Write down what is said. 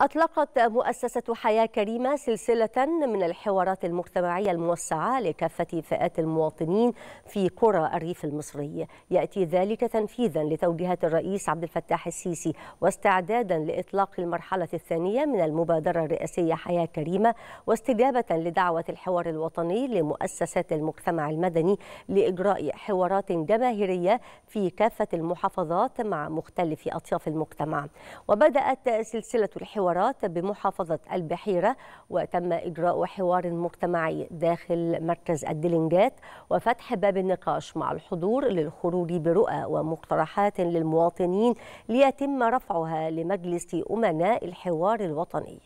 أطلقت مؤسسة حياة كريمة سلسلة من الحوارات المجتمعية الموسعة لكافة فئات المواطنين في قرى الريف المصري يأتي ذلك تنفيذا لتوجيهات الرئيس عبد الفتاح السيسي واستعدادا لإطلاق المرحلة الثانية من المبادرة الرئاسية حياة كريمة واستجابة لدعوة الحوار الوطني لمؤسسات المجتمع المدني لإجراء حوارات جماهيرية في كافة المحافظات مع مختلف أطياف المجتمع وبدأت سلسلة الحوار الحوارات بمحافظة البحيرة وتم إجراء حوار مجتمعي داخل مركز الدلنجات وفتح باب النقاش مع الحضور للخروج برؤى ومقترحات للمواطنين ليتم رفعها لمجلس أمناء الحوار الوطني